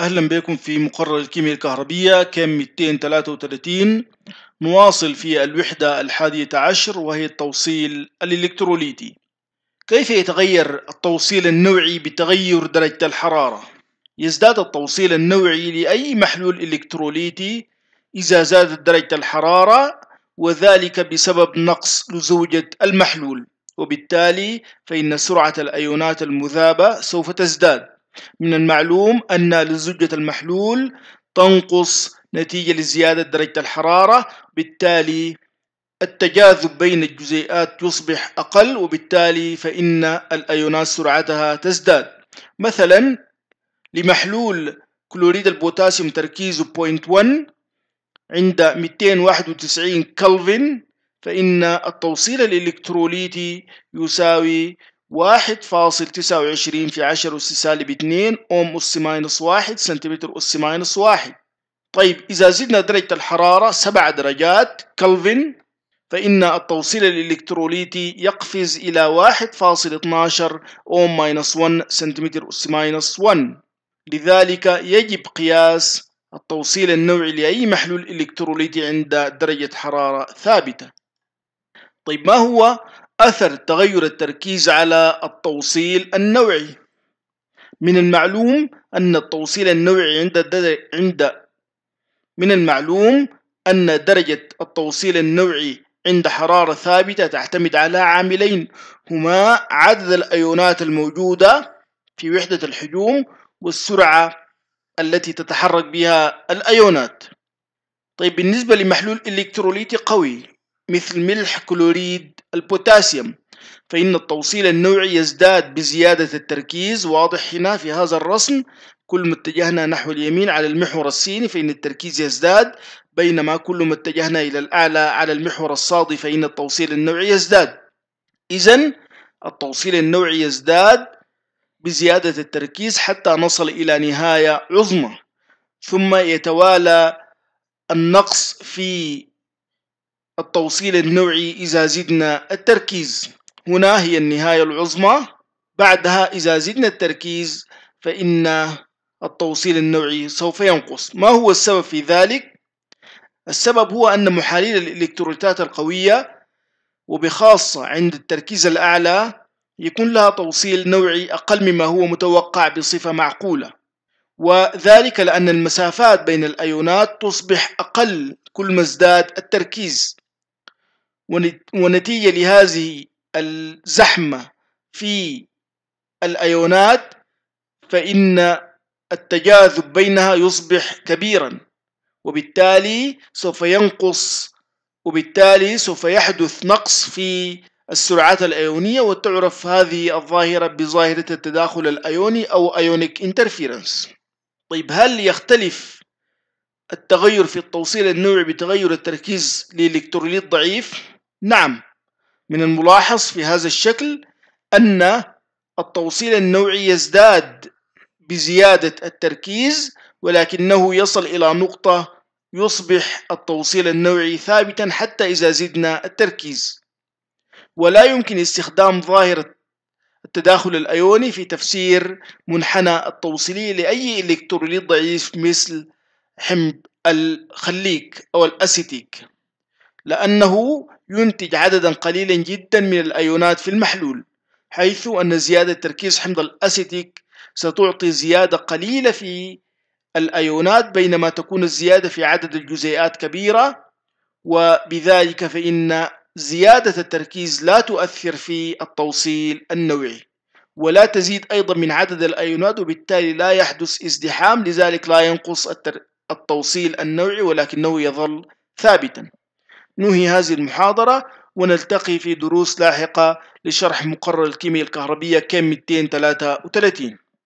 أهلا بكم في مقرر الكيمياء الكهربية كم 233 نواصل في الوحدة الحادية عشر وهي التوصيل الإلكتروليتي كيف يتغير التوصيل النوعي بتغير درجة الحرارة؟ يزداد التوصيل النوعي لأي محلول إلكتروليتي إذا زادت درجة الحرارة وذلك بسبب نقص لزوجة المحلول وبالتالي فإن سرعة الأيونات المذابة سوف تزداد من المعلوم أن لزجة المحلول تنقص نتيجة لزيادة درجة الحرارة بالتالي التجاذب بين الجزيئات يصبح أقل وبالتالي فإن الأيونات سرعتها تزداد مثلا لمحلول كلوريد البوتاسيوم تركيزه 0.1 عند 291 كلفن فإن التوصيل الإلكتروليتي يساوي واحد فاصل تسعة وعشرين في عشرة أس سالب اتنين أوم أس ماينس واحد سنتيمتر أس ماينس واحد طيب إذا زدنا درجة الحرارة سبع درجات كلفن فإن التوصيل الإلكتروليتي يقفز إلى واحد فاصل 1.12 أوم ماينس 1 سنتيمتر أس ماينس 1 لذلك يجب قياس التوصيل النوعي لأي محلول إلكتروليتي عند درجة حرارة ثابتة طيب ما هو أثر تغير التركيز على التوصيل النوعي من المعلوم أن التوصيل النوعي عند عند من المعلوم أن درجة التوصيل النوعي عند حرارة ثابتة تعتمد على عاملين هما عدد الأيونات الموجودة في وحدة الحجوم والسرعة التي تتحرك بها الأيونات طيب بالنسبة لمحلول إلكتروليتي قوي مثل ملح كلوريد البوتاسيوم فإن التوصيل النوعي يزداد بزيادة التركيز واضح هنا في هذا الرسم كل ما اتجهنا نحو اليمين على المحور الصيني فإن التركيز يزداد بينما كل ما اتجهنا إلى الأعلى على المحور الصادي فإن التوصيل النوعي يزداد إذا التوصيل النوعي يزداد بزيادة التركيز حتى نصل إلى نهاية عظمى ثم يتوالى النقص في التوصيل النوعي إذا زدنا التركيز هنا هي النهاية العظمى بعدها إذا زدنا التركيز فإن التوصيل النوعي سوف ينقص ما هو السبب في ذلك؟ السبب هو أن محاليل الإلكترولايتات القوية وبخاصة عند التركيز الأعلى يكون لها توصيل نوعي أقل مما هو متوقع بصفة معقولة وذلك لأن المسافات بين الأيونات تصبح أقل كل ما ازداد التركيز ونتيجة لهذه الزحمة في الأيونات فإن التجاذب بينها يصبح كبيرا وبالتالي سوف ينقص وبالتالي سوف يحدث نقص في السرعات الأيونية وتعرف هذه الظاهرة بظاهرة التداخل الأيوني أو أيونيك انترفيرنس طيب هل يختلف التغير في التوصيل النوعي بتغير التركيز لإلكتروليت ضعيف؟ نعم من الملاحظ في هذا الشكل أن التوصيل النوعي يزداد بزيادة التركيز ولكنه يصل إلى نقطة يصبح التوصيل النوعي ثابتا حتى إذا زدنا التركيز ولا يمكن استخدام ظاهرة التداخل الأيوني في تفسير منحنى التوصيلي لأي إلكتروليت ضعيف مثل حمض الخليك أو الأسيتيك لأنه ينتج عددا قليلا جدا من الأيونات في المحلول حيث أن زيادة تركيز حمض الأسيتيك ستعطي زيادة قليلة في الأيونات بينما تكون الزيادة في عدد الجزيئات كبيرة وبذلك فإن زيادة التركيز لا تؤثر في التوصيل النوعي ولا تزيد أيضا من عدد الأيونات وبالتالي لا يحدث ازدحام لذلك لا ينقص التوصيل النوعي ولكنه يظل ثابتا نهي هذه المحاضرة ونلتقي في دروس لاحقة لشرح مقرر الكيمياء الكهربية كام 233